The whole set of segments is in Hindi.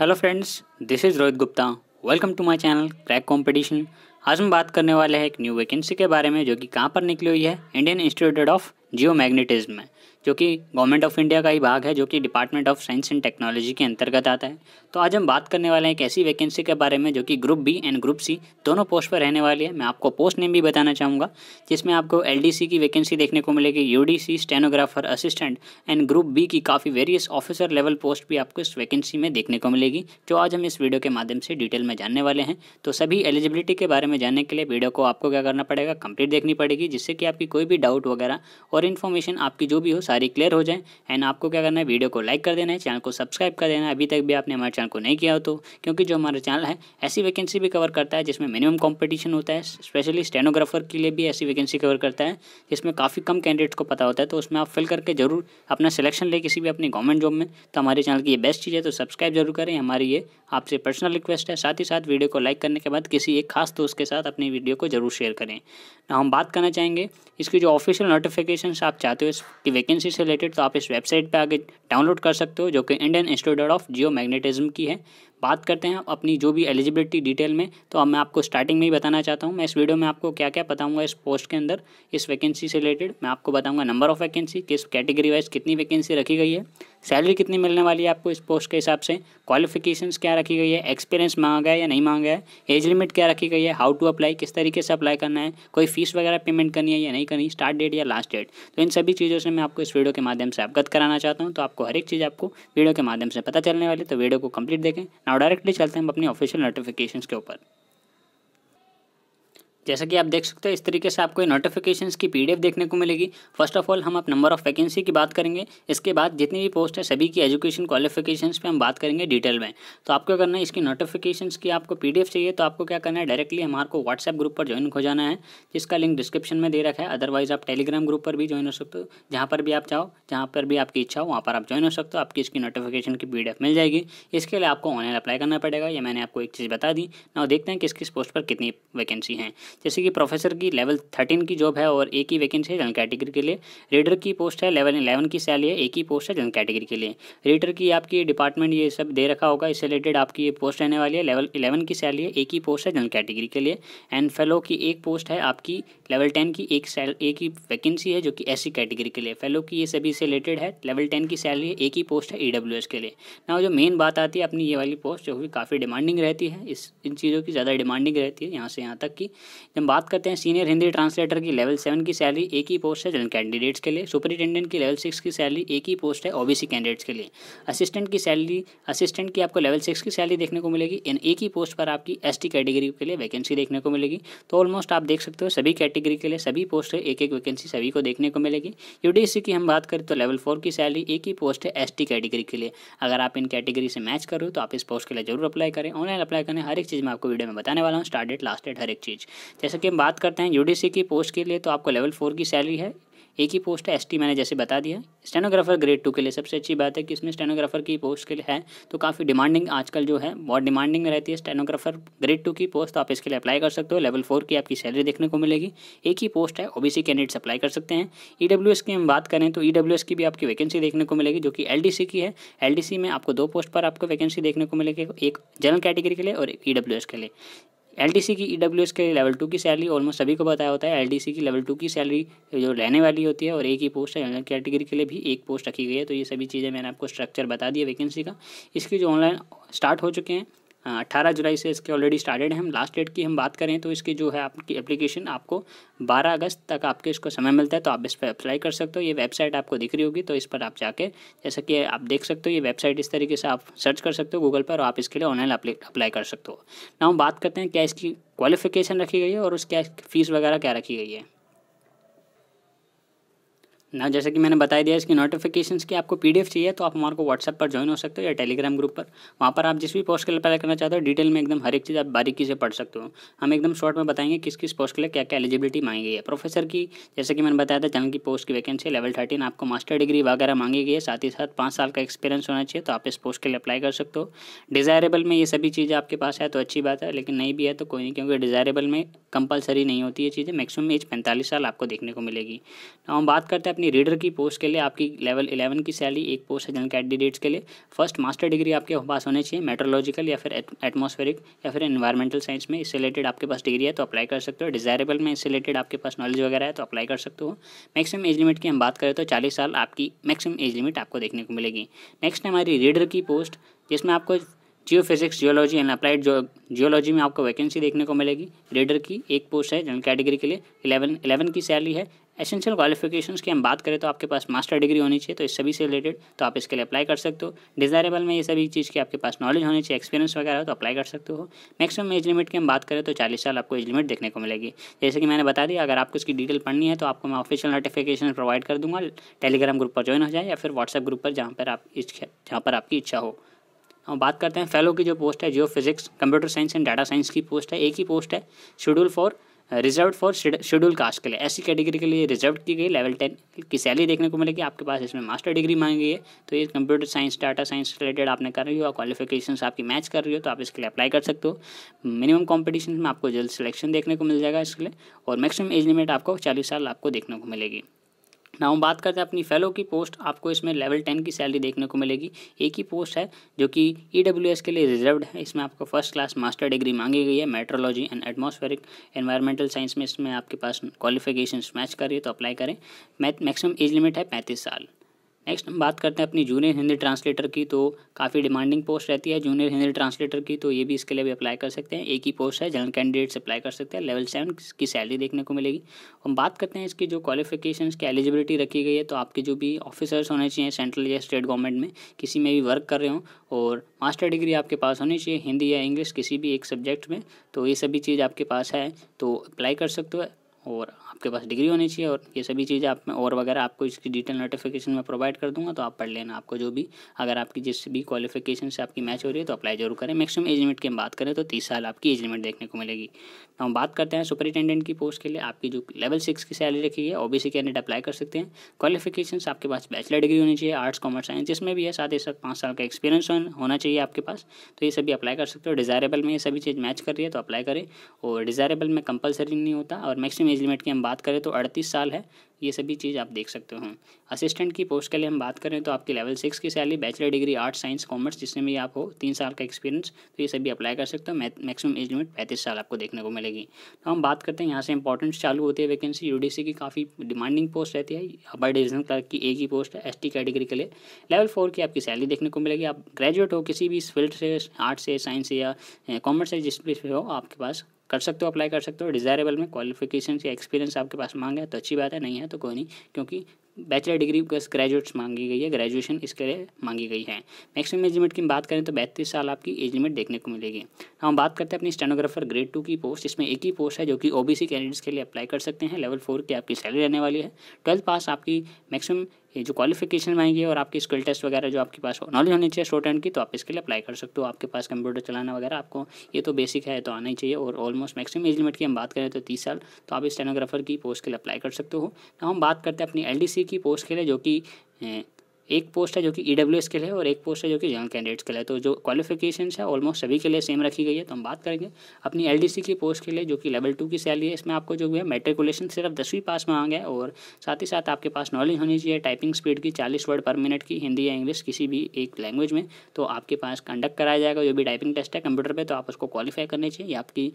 hello friends this is Rohit Gupta welcome to my channel crack competition आज हम बात करने वाले हैं एक न्यू वैकेंसी के बारे में जो कि कहाँ पर निकली हुई है Indian institute of Geomagnetism में जो कि गवर्नमेंट ऑफ इंडिया का ही भाग है जो कि Department of science and Technology के अंतर्गत आता है तो आज हम बात करने वाले हैं एक ऐसी वैकेंसी के बारे में जो कि group B and group C दोनों पोस्ट पर रहने वाली है मैं आपको पोस्ट नेम भी बताना चाहूँगा जिसमें आपको एल की वैकेंसी देखने को मिलेगी यू stenographer assistant and group B की काफ़ी वेरियस ऑफिसर लेवल पोस्ट भी आपको इस वैकेंसी में देखने को मिलेगी जो आज हम इस वीडियो के माध्यम से डिटेल में जानने वाले हैं तो सभी एलिजिबिलिटी के बारे में जानने के लिए वीडियो को आपको क्या करना पड़ेगा कंप्लीट देखनी पड़ेगी जिससे कि आपकी कोई भी डाउट वगैरह और इन्फॉर्मेशन आपकी जो भी हो सारी क्लियर हो जाए एंड आपको क्या करना है वीडियो को लाइक कर देना है चैनल को सब्सक्राइब कर देना है अभी तक भी आपने हमारे चैनल को नहीं किया हो तो क्योंकि जो हमारा चैनल है ऐसी वैकेंसी भी कवर करता है जिसमें मिनिमम कॉम्पिटिशन होता है स्पेशली स्टेनोग्राफर के लिए भी ऐसी वैकेंसी कवर करता है जिसमें काफ़ी कम कैंडिडेट्स को पता होता है तो उसमें आप फिल करके जरूर अपना सिलेक्शन ले किसी भी अपनी गवर्नमेंट जॉब में तो हमारे चैनल की ये बेस्ट चीज़ है तो सब्सक्राइब जरूर करें हमारी ये आपसे पर्सनल रिक्वेस्ट है साथ ही साथ वीडियो को लाइक करने के बाद किसी एक खास दोस्त के साथ अपनी वीडियो को जरूर शेयर करें ना हम बात करना चाहेंगे इसकी जो ऑफिशियल नोटिफिकेशन आप चाहते हो इसकी वैकेंसी करेंसी से रिलेटेड तो आप इस वेबसाइट पर आगे डाउनलोड कर सकते हो जो कि Indian institute of Geomagnetism की है बात करते हैं अपनी जो भी एलिजिबिलिटी डिटेल में तो अब मैं आपको स्टार्टिंग में ही बताना चाहता हूँ मैं इस वीडियो में आपको क्या क्या बताऊँगा इस पोस्ट के अंदर इस वैकेंसी से रिलेटेड मैं आपको बताऊँगा नंबर ऑफ वैकेंसी किस कैटेगरी वाइज कितनी वैकेंसी रखी गई है सैलरी कितनी मिलने वाली है आपको इस पोस्ट के हिसाब से क्वालिफिकेशन क्या रखी गई है एक्सपीरियंस मांगा गया या नहीं मांगा है एज लिमिट क्या रखी गई है हाउ टू अप्लाई किस तरीके से अप्लाई करना है कोई फीस वगैरह पेमेंट करनी है या नहीं करनी स्टार्ट डेट या लास्ट डेट तो इन सभी चीज़ों से मैं आपको इस वीडियो के माध्यम से अवगत कराना चाहता हूँ तो आपको हर एक चीज़ आपको वीडियो के माध्यम से पता चलने वाली तो वीडियो को कंप्लीट देखें नाउ नाउ हाँ, डायरेक्टली चलते हैं हम अपनी ऑफिशियल नोटिफिकेशन के ऊपर जैसा कि आप देख सकते हो इस तरीके से आपको नोटिफिकेशन की पीडीएफ देखने को मिलेगी फर्स्ट ऑफ ऑल हम आप नंबर ऑफ वैकेंसी की बात करेंगे इसके बाद जितनी भी पोस्ट है सभी की एजुकेशन क्वालिफिकेशन पे हम बात करेंगे डिटेल में तो आपको करना है इसकी नोटिफिकेशन की आपको पी चाहिए तो आपको क्या करना है डायरेक्टली हमारे को व्हाट्सएप ग्रुप पर ज्वाइन हो जाना है जिसका लिंक डिस्क्रिप्शन में दे रखा है अदरवाइज आप टेलीग्राम ग्रुप पर भी ज्वाइन हो सकते हो जहाँ पर भी आप चाहो जहाँ पर भी आपकी इच्छा हो वहाँ पर आप ज्वाइन हो सकते हो आपकी इसकी नोटिफिकेशन की पी मिल जाएगी इसके लिए आपको ऑनलाइन अप्लाई करना पड़ेगा या मैंने आपको एक चीज़ बता दी ना देखते हैं किस किस पोस्ट पर कितनी वैकेंसी हैं जैसे कि प्रोफेसर की लेवल थर्टीन की जॉब है और एक ही वैकेंसी है जनरल कैटेगरी के लिए रीडर की पोस्ट है लेवल इलेवन की सैलरी है एक ही पोस्ट है जनरल कैटेगरी के लिए रीडर की आपकी डिपार्टमेंट ये सब दे रखा होगा इससे रिलेटेड आपकी ये पोस्ट रहने वाली है लेवल इलेवन की सैलरी है एक ही पोस्ट है जनरल कैटेगरी के लिए एंड फेलो की एक पोस्ट है आपकी लेवल टेन की एक सैल एक ही वैकेंसी है जो कि एस कैटेगरी के लिए फेलो की ये सभी से रिलेटेड है लेवल टेन की सैलरी एक ही पोस्ट है ई e के लिए ना जो मेन बात आती है अपनी ये वाली पोस्ट जो कि काफ़ी डिमांडिंग रहती है इस इन चीज़ों की ज़्यादा डिमांडिंग रहती है यहाँ से यहाँ तक कि जब बात करते हैं सीनियर हिंदी ट्रांसलेटर की लेवल सेवन की सैलरी एक ही पोस्ट है जनरल कैंडिडेट्स के लिए सुपरिटेंडेंट की लेवल सिक्स की सैलरी एक ही पोस्ट है ओबीसी कैंडिडेट्स के लिए असिस्टेंट की सैलरी असिस्टेंट की आपको लेवल सिक्स की सैलरी देखने को मिलेगी इन एक ही पोस्ट पर आपकी एस कैटेगरी के लिए वैकेंसी देखने को मिलेगी तो ऑलमोस्ट आप देख सकते हो सभी कैटेगरी के लिए सभी पोस्ट है एक एक वैकेंसी सभी को देखने को मिलेगी यूडीसी की हम बात करें तो लेवल फोर की सैलरी एक ही पोस्ट है एस कैटेगरी के लिए अगर आप इन कैटेगरी से मैच करो तो आप इस पोस्ट के लिए जरूर अप्लाई करें ऑनलाइन अप्लाई करें हर एक चीज़ मैं आपको वीडियो में बताने वाला हूँ स्टार्ट डेट लास्ट डेट हर एक चीज़ जैसे कि हम बात करते हैं यूडीसी की पोस्ट के लिए तो आपको लेवल फोर की सैलरी है एक ही पोस्ट है एसटी मैंने जैसे बता दिया स्टेनोग्राफर ग्रेड टू के लिए सबसे अच्छी बात है कि इसमें स्टेनोग्राफर की पोस्ट के लिए है तो काफ़ी डिमांडिंग आजकल जो है बहुत डिमांडिंग रहती है स्टेनोग्राफर ग्रेड टू की पोस्ट तो आप इसके लिए अप्लाई कर सकते हो लेवल फोर की आपकी सैलरी देखने को मिलेगी एक ही पोस्ट है ओबीसी कैंडिडेट्स अप्लाई कर सकते हैं ई e की हम बात करें तो ई e की भी आपकी वैकेंसी देखने को मिलेगी जो कि एल की है एल में आपको दो पोस्ट पर आपको वैकेंसी देखने को मिलेगी एक जनरल कैटेगरी के लिए और ई e के लिए एल की ई e के लेवल टू की सैलरी ऑलमोस्ट सभी को बताया होता है एल की लेवल टू की सैलरी जो रहने वाली होती है और एक ही पोस्ट है कैटेगरी के लिए भी एक पोस्ट रखी गई है तो ये सभी चीज़ें मैंने आपको स्ट्रक्चर बता दिया वैकेंसी का इसकी जो ऑनलाइन स्टार्ट हो चुके हैं अट्ठारह जुलाई से इसके ऑलरेडी स्टार्टेड है हम लास्ट डेट की हम बात करें तो इसकी जो है आपकी एप्लीकेशन आपको बारह अगस्त तक आपके इसको समय मिलता है तो आप इस पर अप्लाई कर सकते हो ये वेबसाइट आपको दिख रही होगी तो इस पर आप जाके जैसा कि आप देख सकते हो ये वेबसाइट इस तरीके से आप सर्च कर सकते हो गूगल पर और आप इसके लिए ऑनलाइन अप्लाई कर सकते हो ना हम बात करते हैं क्या इसकी क्वालिफिकेशन रखी गई है और उसकी फीस वगैरह क्या रखी गई है ना जैसे कि मैंने बताया दिया इसकी नोटिफिकेशंस की आपको पीडीएफ चाहिए तो आप हमारे को व्हाट्सएप पर ज्वाइन हो सकते हो या टेलीग्राम ग्रुप पर वहाँ पर आप जिस भी पोस्ट के लिए अप्लाई करना चाहते हो डिटेल में एकदम हर एक चीज़ आप बारीकी से पढ़ सकते हो हम एकदम शॉर्ट में बताएंगे किस किस पोस्ट के लिए क्या क्या एलिजिबिलिटी मांगी गई है प्रोफेसर की जैसे कि मैंने बताया था जनरल की पोस्ट की वैकेंसी लेवल थर्टीन आपको मास्टर डिग्री वगैरह मांगी गई है साथ ही साथ पाँच साल का एक्सपीरियंस होना चाहिए तो आप इस पोस्ट के लिए अप्लाई कर सकते हो डिजायरेबल में ये सभी चीज़ें आपके पास है तो अच्छी बात है लेकिन नहीं भी है तो कोई नहीं क्योंकि डिजायरेबल में कंपलसरी नहीं होती ये चीज़ें मैक्सिमम एज पैंतालीस साल आपको देखने को मिलेगी हम बात करते हैं अपनी यानी रीडर की पोस्ट के लिए आपकी लेवल इलेवन की सैलरी एक पोस्ट है जनरल कैंडिडेट्स के लिए फर्स्ट मास्टर डिग्री आपके पास होने चाहिए मेट्रोलॉजिकल या फिर एटमोस्फेरिक या फिर इन्वायरमेंटल साइंस में इससे रिलेटेड आपके पास डिग्री है तो अप्लाई कर सकते हो डिजायरेबल में इससे रिलेटेड आपके पास नॉलेज वगैरह है तो अप्लाई कर सकते हो मैक्सिमम एज लिमिट की हम बात करें तो चालीस साल आपकी मैक्सिमम एज लिमिट आपको देखने को मिलेगी नेक्स्ट है हमारी रीडर की पोस्ट जिसमें आपको geophysics geology and applied geology में आपको वैकेंसी देखने को मिलेगी रीडर की एक पोस्ट है जनरल कैटेगरी के लिए इलेवन इलेवन की सैलरी है एसेंशियल क्वालिफिकेशंस की हम बात करें तो आपके पास मास्टर डिग्री होनी चाहिए तो इस सभी से रिलेटेड तो आप इसके लिए अप्लाई कर सकते हो डिजायरेबल में ये सभी चीज़ की आपके पास नॉलेज होनी चाहिए एक्सपीरियंस वगैरह तो अप्लाई कर सकते हो मैक्सिमम एज लिमिट की हम बात करें तो चालीस साल आपको एज लिमिट देखने को मिलेगी जैसे कि मैंने बता दिया अगर आपको इसकी डिटेल पढ़नी है तो आपको मैं ऑफिशियल नोटिफिकेशन प्रोवाइड कर दूंगा टेलीग्राम ग्रुप पर ज्वाइन हो जाए या फिर व्हाट्सएप ग्रुप पर जहाँ पर आप इच्छा जहाँ पर आपकी इच्छा हो हम बात करते हैं फेलो की जो पोस्ट है geophysics computer science and data science की पोस्ट है एक ही पोस्ट है schedule for reserve for schedule caste के लिए ऐसी कैटेगरी के लिए रिजर्व की गई लेवल टेन की सैलरी देखने को मिलेगी आपके पास इसमें मास्टर डिग्री मांगी गई है तो ये computer science data science related आपने कर रही हो और क्वालिफिकेशन आपकी मैच कर रही हो तो आप इसके लिए अप्लाई कर सकते हो मिनिमम कॉम्पिटिशन में आपको जल्द सिलेक्शन देखने को मिल जाएगा इसके लिए और मैक्सिमम एज लिमिट आपको चालीस साल आपको देखने को मिलेगी ना हम बात करते हैं अपनी फेलो की पोस्ट आपको इसमें लेवल टेन की सैलरी देखने को मिलेगी एक ही पोस्ट है जो कि ई e के लिए रिजर्व है इसमें आपको फर्स्ट क्लास मास्टर डिग्री मांगी गई है meteorology and atmospheric environmental science में इसमें आपके पास क्वालिफिकेशन मैच कर रही है तो अप्लाई करें मैक्सिमम एज लिमिट है पैंतीस साल नेक्स्ट हम बात करते हैं अपनी जूनियर हिंदी ट्रांसलेटर की तो काफ़ी डिमांडिंग पोस्ट रहती है जूनियर हिंदी ट्रांसलेटर की तो ये भी इसके लिए भी अप्लाई कर सकते हैं एक ही पोस्ट है जनरल कैंडिडेट्स अप्लाई कर सकते हैं लेवल सेवन की सैलरी देखने को मिलेगी हम बात करते हैं इसकी जो क्वालिफिकेशन की एलिजिबिलिटी रखी गई है तो आपके जो भी ऑफिसर्स होने चाहिए सेंट्रल या स्टेट गवर्नमेंट में किसी में भी वर्क कर रहे हो और मास्टर डिग्री आपके पास होनी चाहिए हिंदी या इंग्लिश किसी भी एक सब्जेक्ट में तो ये सभी चीज़ आपके पास है तो अप्लाई कर सकते हो और आपके पास डिग्री होनी चाहिए और ये सभी चीज़ें आप में और वगैरह आपको इसकी डिटेल नोटिफिकेशन में प्रोवाइड कर दूंगा तो आप पढ़ लेना आपको जो भी अगर आपकी जिस भी क्वालिफिकेशन से आपकी मैच हो रही है तो अप्लाई जरूर करें मैक्सिमम एज लिमिट की हम बात करें तो तीस साल आपकी एज लिमिट देखने को मिलेगी तो हम बात करते हैं सुपरिटेंडेंट की पोस्ट के लिए आपकी जो लेवल सिक्स की सैलरी रखी है ओ सी कैंडिडेट अप्लाई कर सकते हैं क्वालिफिकेशन आपके पास बैचलर डिग्री होनी चाहिए आर्ट्स कॉमर्स साइंस जिसमें भी है साथ ही साथ पाँच साल का एक्सपीरियंस होना चाहिए आपके पास तो ये सभी अप्लाई कर सकते हो डिजायरेबल में ये सभी चीज़ मैच कर रही है तो अप्लाई करें और डिजायरेबल में कंपलसरी नहीं होता और मैक्सिमम एज लिमिट की हम बात करें तो अड़तीस साल है ये सभी चीज़ आप देख सकते हो असिस्टेंट की पोस्ट के लिए हम बात करें तो आपकी लेवल सिक्स की salary bachelor degree arts science commerce जिसमें भी आप हो तीन साल का एक्सपीरियंस तो ये सभी अप्लाई कर सकते हो मैक्सिमम एज लिमिट पैंतीस साल आपको देखने को मिलेगी तो हम बात करते हैं यहाँ से इंपॉर्टेंस चालू होती है वैकेंसी यू की काफ़ी डिमांडिंग पोस्ट रहती है अपर डिविजनल क्लर्क की एक ही पोस्ट है एस कैटेगरी के लिए लेवल फोर की आपकी सैलरी देखने को मिलेगी आप ग्रेजुएट हो किसी भी फील्ड से आर्ट्स से साइंस से या कॉमर्स से जिस भी हो आपके पास कर सकते हो अप्लाई कर सकते हो डिजायरेबल में क्वालिफिकेशन या एक्सपीरियंस आपके पास मांगे तो अच्छी बात है नहीं है हैं तो कोई नहीं क्योंकि बैचलर डिग्री बस ग्रेजुएट्स मांगी गई है ग्रेजुएशन इसके लिए मांगी गई है मैक्सिमम एज लिमिट की बात करें तो बैतीस साल आपकी एज लिमिट देखने को मिलेगी हम बात करते हैं अपनी स्टेनोग्राफर ग्रेड टू की पोस्ट इसमें एक ही पोस्ट है जो कि ओबीसी कैंडिडेट्स के लिए अप्लाई कर सकते हैं लेवल फोर की आपकी सैलरी रहने वाली है ट्वेल्थ पास आपकी मैक्सिमम ये जो क्वालिफिकेशन मांगी है और आपकी स्किल टेस्ट वगैरह जो आपके पास नॉलेज होनी चाहिए स्टूडेंट की तो आप इसके लिए अप्लाई कर सकते हो आपके पास कंप्यूटर चलाना वगैरह आपको ये तो बेसिक है तो आना ही चाहिए और ऑलमोस्ट मैक्सिमम एज लिमिट की हम बात करें तो तीस साल तो आप स्टेनोग्राफर की पोस्ट के लिए अप्लाई कर सकते हो तो हम बात करते हैं अपनी एल डी सी की पोस्ट खेले जो कि एक पोस्ट है जो कि ई e के लिए और एक पोस्ट है जो कि यंग कैंडिडेट्स के लिए तो जो क्वालिफिकेशन है ऑलमोस्ट सभी के लिए सेम रखी गई है तो हम बात करेंगे अपनी एल की पोस्ट के लिए जो कि लेवल टू की सैलरी है इसमें आपको जो है मेट्रिकुलेशन सिर्फ दसवीं पास में आ गया और साथ ही साथ आपके पास नॉलेज होनी चाहिए टाइपिंग स्पीड की चालीस वर्ड पर मिनट की हिंदी या इंग्लिश किसी भी एक लैंग्वेज में तो आपके पास कंडक्ट कराया जाएगा जो भी टाइपिंग टेस्ट है कंप्यूटर पर तो आप उसको क्वालिफाई करनी चाहिए आपकी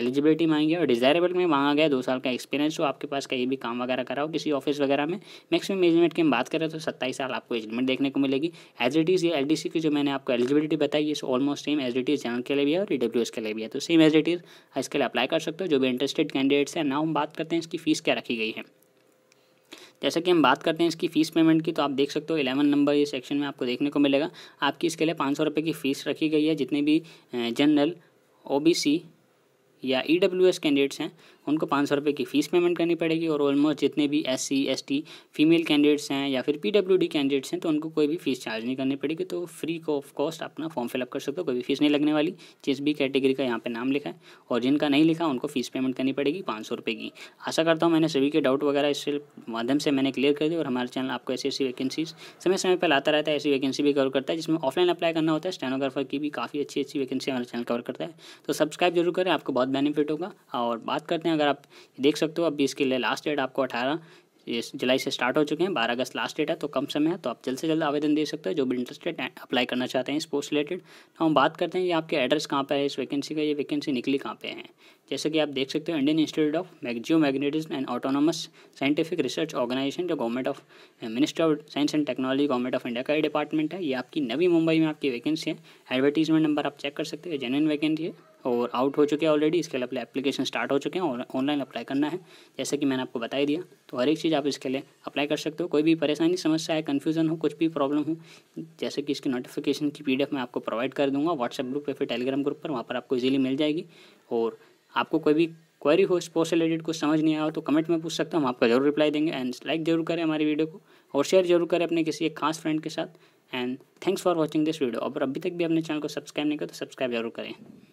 एलिजिबिलिटी मांगी और डिजायरेबल में मांगा गया दो साल का एक्सपीरियंस हो आपके पास कहीं भी काम वगैरह कराओ किसी ऑफिस वगैरह में मैक्सिमम मैनेजमेंट की हम बात करें तो सत्ताईस साल आपको आपको एजमेंट देखने को मिलेगी एज इट इज़ ये एल की जो मैंने आपको एलिजिबिलिटी बताई है almost same as it is general के लिए भी है और ई के लिए भी है तो सेम एज इट इज़ इसके लिए अप्लाई कर सकते हो जो भी इंटरेस्टेड कैंडिडेट्स हैं ना हम बात करते हैं इसकी फ़ीस क्या रखी गई है जैसे कि हम बात करते हैं इसकी फ़ीस पेमेंट की तो आप देख सकते हो इलेवन नंबर ये सेक्शन में आपको देखने को मिलेगा आपकी इसके लिए पाँच सौ रुपये की फ़ीस रखी गई है जितने भी जनरल ओ बी सी या ई डब्ल्यू एस कैंडिडेट्स हैं उनको पाँच सौ रुपये की फ़ीस पेमेंट करनी पड़ेगी और ऑलमोस्ट जितने भी S C S T female candidates हैं या फिर पी डब्ल्यू डी कैंडिडेट्स हैं तो उनको कोई भी फीस चार्ज नहीं करनी पड़ेगी तो फ्री ऑफ कॉस्ट अपना फॉर्म फिलअप कर सकते हो कोई भी फीस नहीं लगने वाली जिस भी कैटेगरी का यहाँ पर नाम लिखा है और जिनका नहीं लिखा उनको फीस पेमेंट करनी पड़ेगी पाँच सौ रुपये की आशा करता हूँ मैंने सभी के डाउट वगैरह इस माध्यम से मैंने क्लियर कर दी और हमारे चैनल आपको ऐसी ऐसी वैकेंसीज समय समय पर लाता रहता है ऐसी वैकेंसी भी कवर करता है जिसमें ऑफलाइन अप्लाई करना होता है स्टेनोग्राफर की भी काफ़ी अच्छी अच्छी वैकेंसी हमारे चैनल कवर करता है तो सब्सक्राइब जरूर करें आपको बहुत बेनिफिट होगा हाँ, और बात करते हैं अगर आप देख सकते हो अभी इसके लिए लास्ट डेट आपको अठारह जुलाई से स्टार्ट हो चुके हैं बारह अगस्त लास्ट डेट है तो कम समय है तो आप जल्द से जल्द आवेदन दे सकते हो जो भी इंटरेस्टेड अप्लाई करना चाहते हैं इस पोस्ट रिलेटेड तो हम बात करते हैं ये आपके एड्रेस कहाँ पर है इस वैकेंसी का ये वैकेंसी निकली कहाँ पे है जैसे कि आप देख सकते हो इंडियन इंस्टीट्यूट ऑफ मैगजियो magnetism and autonomous scientific research organisation जो government of minister of science and technology government of India का डिपार्टमेंट है ये आपकी नवी मुंबई में आपकी वैकेंसी है एडवर्टीजमेंट नंबर आप चेक कर सकते हैं जेनविन वैकेंसी है और आउट हो चुके हैं ऑलरेडी इसके लिए अपने एप्लीकेशन स्टार्ट हो चुके हैं और ऑनलाइन अप्लाई करना है जैसे कि मैंने आपको बताई दिया तो हर एक चीज़ आप इसके लिए अप्लाई कर सकते हो कोई भी परेशानी समस्या है कन्फ्यूजन हो कुछ भी प्रॉब्लम हो जैसे कि इसकी नोटिफिकेशन की पी मैं आपको प्रोवाइड कर दूँगा व्हाट्सएप ग्रुप या फिर टेलीग्राम ग्रुप पर वहाँ पर आपको ईजिली मिल जाएगी और आपको कोई भी क्वेरी हो स्पोर्ट्स रिलेटेड कुछ समझ नहीं आया हो तो कमेंट में पूछ सकता हूँ हम आपका जरूर रिप्लाई देंगे एंड लाइक जरूर करें हमारी वीडियो को और शेयर जरूर करें अपने किसी एक खास फ्रेंड के साथ and thanks for watching this video और अभी तक भी अपने चैनल को सब्सक्राइब नहीं करें तो सब्सक्राइब जरूर करें